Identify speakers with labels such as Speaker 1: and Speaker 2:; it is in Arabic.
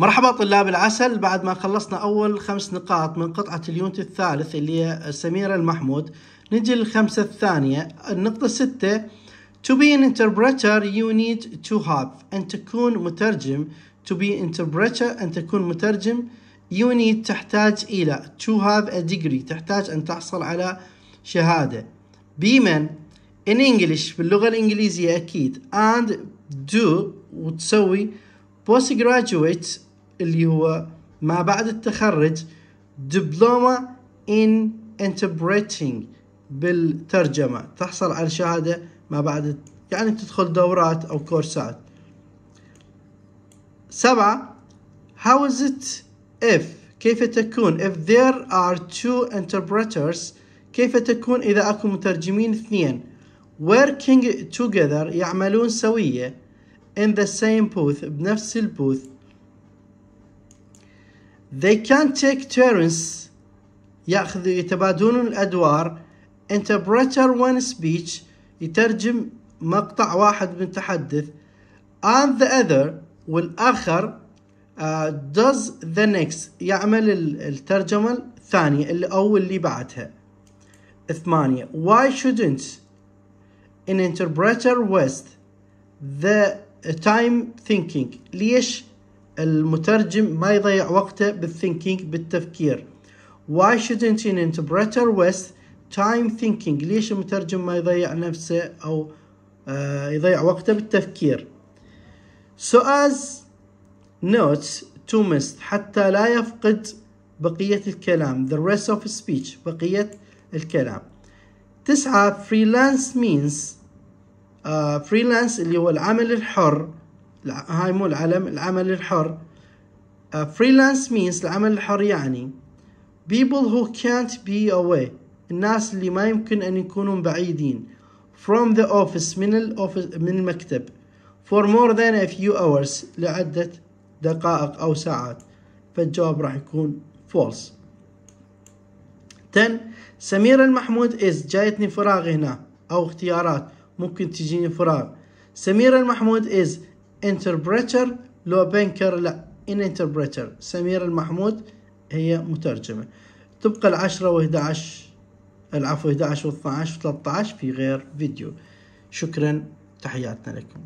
Speaker 1: مرحبا طلاب العسل بعد ما خلصنا أول خمس نقاط من قطعة اليونت الثالث اللي هي سميرة المحمود نجي للخمسة الثانية النقطة ستة To be an interpreter you need to have أن تكون مترجم To be interpreter أن تكون مترجم You need تحتاج إلى To have a degree تحتاج أن تحصل على شهادة بمن in English باللغة الإنجليزية أكيد and do وتسوي postgraduate اللي هو ما بعد التخرج دبلومة in interpreting بالترجمة تحصل على شهادة ما بعد يعني تدخل دورات أو كورسات سبعة how is it if كيف تكون if there are two interpreters كيف تكون إذا أكو مترجمين اثنين working together يعملون سوية in the same booth بنفس البوث They can take turns يأخذ يتبادلون الأدوار Interpreter one speech يترجم مقطع واحد من تحدث and the other والآخر uh, does the next يعمل الترجمة الثانية اللي أو اللي بعدها ثمانية why shouldn't an interpreter waste the time thinking ليش المترجم ما يضيع وقته بالثينكينج بالتفكير why shouldn't an interpreter waste time thinking ليش المترجم ما يضيع نفسه أو آه، يضيع وقته بالتفكير so as notes to miss حتى لا يفقد بقية الكلام the rest of speech بقية الكلام تسعة freelance means uh, freelance اللي هو العمل الحر هاي مو العلم العمل الحر uh, freelance means العمل الحر يعني people who can't be away الناس اللي ما يمكن أن يكونوا بعيدين from the office من الأوفيس من المكتب for more than a few hours لعدة دقائق أو ساعات فالجواب راح يكون false then سميرة المحمود is جايتني فراغ هنا أو اختيارات ممكن تجيني فراغ سميرة المحمود is انتربريتر لو بنكر لا ان انتربريتر سمير المحمود هي مترجمة ال 10 العشرة و11 العفو 11 و12 و13 في غير فيديو شكرا تحياتنا لكم